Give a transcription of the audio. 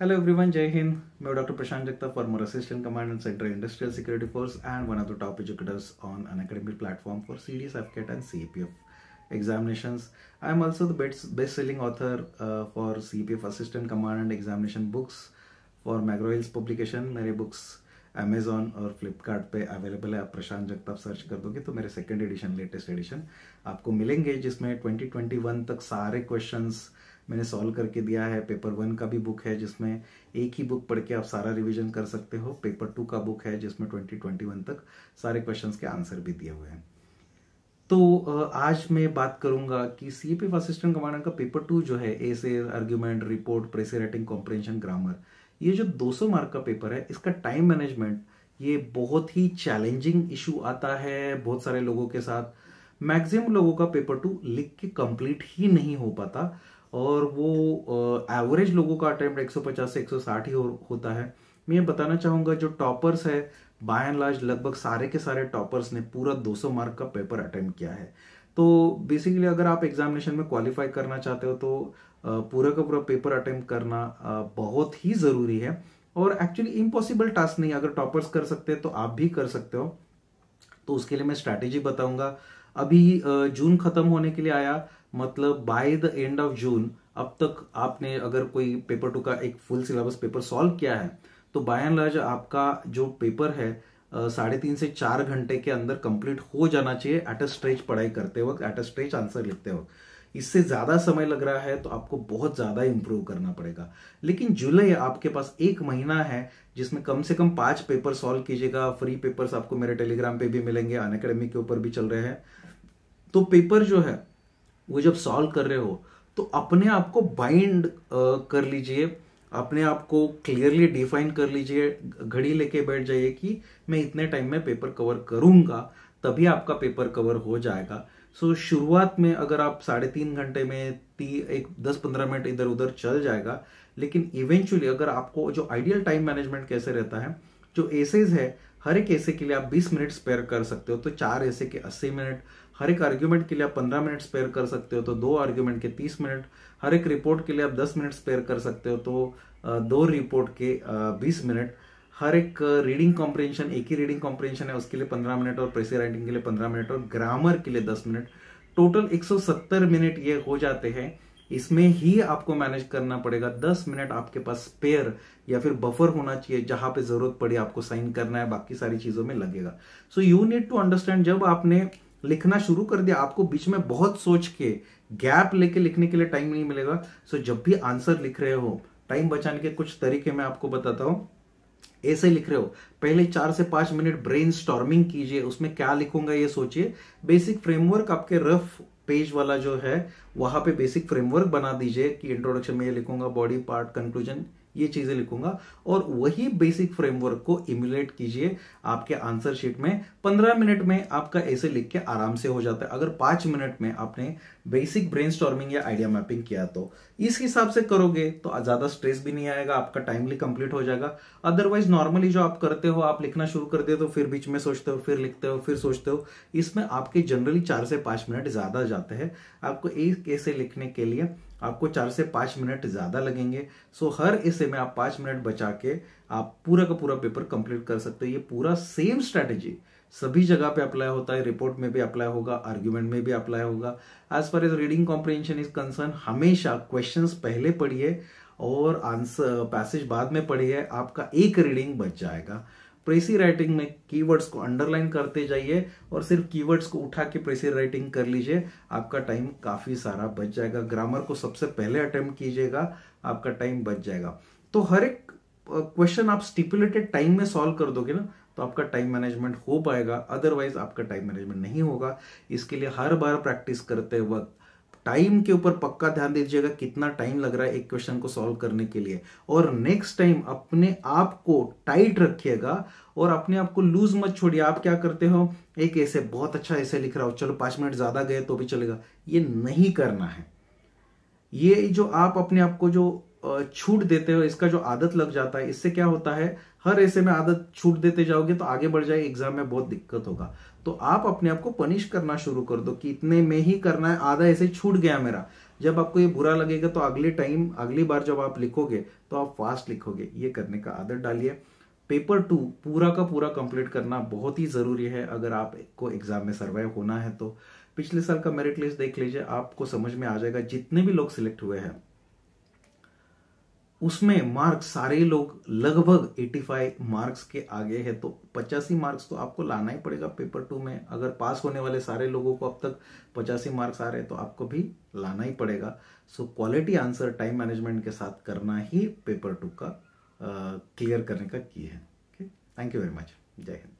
hello everyone जय हिंद मैं doctor Prashant Jagta former assistant commandant central industrial security force and one of the top educators on an academic platform for C D F and C P F examination I am also the best best selling author for C P F assistant commandant examination books for McGraw Hill's publication मेरे books Amazon और Flipkart available है आप प्रशांत जगता search कर दोगे तो मेरे second edition latest edition आपको मिलेंगे जिसमें ट्वेंटी तक सारे क्वेश्चन मैंने सॉल्व करके दिया है पेपर वन का भी बुक है जिसमें एक ही बुक पढ़ के आप सारा रिविजन कर सकते हो पेपर टू का बुक है जिसमें ट्वेंटी ट्वेंटी वन तक सारे क्वेश्चन के आंसर भी दिए हुए हैं तो आज मैं बात करूंगा कि सी पी असिस्टेंट कमांडर का पेपर टू जो है से argument report precis writing comprehension grammar ये जो 200 मार्क का पेपर है इसका टाइम मैनेजमेंट ये बहुत ही चैलेंजिंग इशू आता है बहुत सारे लोगों के साथ मैक्सिमम लोगों का पेपर टू लिख के कंप्लीट ही नहीं हो पाता और वो एवरेज लोगों का अटेम्प्ट 150 से 160 ही हो, होता है मैं ये बताना चाहूंगा जो टॉपर्स है बाय एंड लार्ज लगभग सारे के सारे टॉपर्स ने पूरा 200 मार्क का पेपर अटेम्प्ट किया है तो बेसिकली अगर आप एग्जामिनेशन में क्वालिफाई करना चाहते हो तो पूरा का पूरा पेपर अटेम्प्ट करना बहुत ही ज़रूरी है और एक्चुअली इम्पॉसिबल टास्क नहीं अगर टॉपर्स कर सकते हैं तो आप भी कर सकते हो तो उसके लिए मैं स्ट्रैटेजी बताऊंगा अभी जून ख़त्म होने के लिए आया मतलब by the end of June अब तक आपने अगर कोई पेपर टू का एक फुल सिलेबस पेपर सॉल्व किया है तो बाय एंड लार्ज आपका जो पेपर है साढ़े तीन से चार घंटे के अंदर कंप्लीट हो जाना चाहिए एट अ स्ट्रेच पढ़ाई करते वक्त एट अ स्ट्रेच आंसर लिखते वक्त इससे ज़्यादा समय लग रहा है तो आपको बहुत ज़्यादा इंप्रूव करना पड़ेगा लेकिन जुलाई आपके पास एक महीना है जिसमें कम से कम पांच पेपर सॉल्व कीजिएगा फ्री पेपर्स आपको मेरे टेलीग्राम पे भी मिलेंगे अन के ऊपर भी चल रहे हैं तो पेपर जो है वो जब सॉल्व कर रहे हो तो अपने आप को बाइंड कर लीजिए अपने आप को क्लियरली डिफाइन कर लीजिए घड़ी लेके बैठ जाइए कि मैं इतने टाइम में पेपर कवर करूंगा तभी आपका पेपर कवर हो जाएगा सो so, शुरुआत में अगर आप साढ़े तीन घंटे में ती एक दस पंद्रह मिनट इधर उधर चल जाएगा लेकिन इवेंचुअली अगर आपको जो आइडियल टाइम मैनेजमेंट कैसे रहता है जो एसेज है हर एक ऐसे के लिए आप 20 मिनट स्पेयर कर सकते हो तो चार ऐसे के 80 मिनट हर एक आर्ग्यूमेंट के लिए आप 15 मिनट स्पेयर कर सकते हो तो दो आर्ग्यूमेंट के 30 मिनट हर एक रिपोर्ट के लिए आप 10 मिनट स्पेयर कर सकते हो तो दो रिपोर्ट के 20 मिनट हर एक रीडिंग कॉम्प्रेंशन एक ही रीडिंग कॉम्प्रेंशन है उसके लिए पंद्रह मिनट और प्रेसी राइटिंग के लिए पंद्रह मिनट और ग्रामर के लिए दस मिनट टोटल एक मिनट ये हो जाते हैं इसमें ही आपको मैनेज करना पड़ेगा दस मिनट आपके पास स्पेयर या फिर बफर होना चाहिए जहां पे जरूरत पड़ी आपको साइन करना है बाकी सारी चीजों में लगेगा so you need to understand जब आपने लिखना शुरू कर दिया आपको बीच में बहुत सोच के गैप लेके लिखने के लिए टाइम नहीं मिलेगा सो so, जब भी आंसर लिख रहे हो टाइम बचाने के कुछ तरीके मैं आपको बताता हूं ऐसे लिख रहे हो पहले चार से पांच मिनट ब्रेन कीजिए उसमें क्या लिखूंगा ये सोचिए बेसिक फ्रेमवर्क आपके रफ पेज वाला जो है वहां पे बेसिक फ्रेमवर्क बना दीजिए कि इंट्रोडक्शन में ये लिखूंगा बॉडी पार्ट कंक्लूजन ये चीजें लिखूंगा और वही बेसिक फ्रेमवर्क को इमुलेट कीजिए आपके आंसर शीट में पंद्रह मिनट में आपका ऐसे लिख के आराम से हो जाता है अगर पांच मिनट में आपने बेसिक ब्रेन या आइडिया मैपिंग किया तो इस हिसाब से करोगे तो ज्यादा स्ट्रेस भी नहीं आएगा आपका टाइमली कंप्लीट हो जाएगा अदरवाइज नॉर्मली जो आप करते हो आप लिखना शुरू कर देते तो फिर बीच में सोचते हो फिर लिखते हो फिर सोचते हो इसमें आपके जनरली चार से पांच मिनट ज्यादा जाते हैं आपको एक ऐसे लिखने के लिए आपको चार से पाँच मिनट ज़्यादा लगेंगे सो हर इसे में आप पाँच मिनट बचा के आप पूरा का पूरा पेपर कंप्लीट कर सकते हो ये पूरा सेम स्ट्रैटेजी सभी जगह पे अप्लाई होता है रिपोर्ट में भी अप्लाई होगा आर्ग्यूमेंट में भी अप्लाई होगा as far as reading comprehension is concern हमेशा क्वेश्चन पहले पढ़िए और आंसर पैसेज बाद में पढ़िए आपका एक रीडिंग बच जाएगा प्रेसी राइटिंग में कीवर्ड्स को अंडरलाइन करते जाइए और सिर्फ कीवर्ड्स को उठा के प्रेसी राइटिंग कर लीजिए आपका टाइम काफ़ी सारा बच जाएगा ग्रामर को सबसे पहले अटेम्प्ट कीजिएगा आपका टाइम बच जाएगा तो हर एक क्वेश्चन आप स्टिपुलेटेड टाइम में सॉल्व कर दोगे ना तो आपका टाइम मैनेजमेंट हो पाएगा अदरवाइज आपका टाइम मैनेजमेंट नहीं होगा इसके लिए हर बार प्रैक्टिस करते वक्त टाइम के ऊपर पक्का ध्यान दीजिएगा कितना टाइम लग रहा है एक क्वेश्चन को सॉल्व करने के लिए और नेक्स्ट टाइम अपने आप को टाइट रखिएगा और अपने आप को लूज मत छोड़िए आप क्या करते हो एक ऐसे बहुत अच्छा ऐसे लिख रहा हो चलो पांच मिनट ज्यादा गए तो भी चलेगा ये नहीं करना है ये जो आप अपने आप को जो छूट देते हो इसका जो आदत लग जाता है इससे क्या होता है हर ऐसे में आदत छूट देते जाओगे तो आगे बढ़ जाए एग्जाम में बहुत दिक्कत होगा तो आप अपने आप को पनिश करना शुरू कर दो कि इतने में ही करना है आधा ऐसे छूट गया मेरा जब आपको ये बुरा लगेगा तो अगले टाइम अगली बार जब आप लिखोगे तो आप फास्ट लिखोगे ये करने का आदत डालिए पेपर टू पूरा का पूरा कंप्लीट करना बहुत ही ज़रूरी है अगर आपको एग्ज़ाम में सर्वाइव होना है तो पिछले साल का मेरिट लिस्ट देख लीजिए आपको समझ में आ जाएगा जितने भी लोग सिलेक्ट हुए हैं उसमें मार्क्स सारे लोग लगभग 85 मार्क्स के आगे है तो पचासी मार्क्स तो आपको लाना ही पड़ेगा पेपर टू में अगर पास होने वाले सारे लोगों को अब तक पचासी मार्क्स आ रहे हैं तो आपको भी लाना ही पड़ेगा so quality answer time management के साथ करना ही पेपर टू का क्लियर करने का की है थैंक यू वेरी मच जय हिंद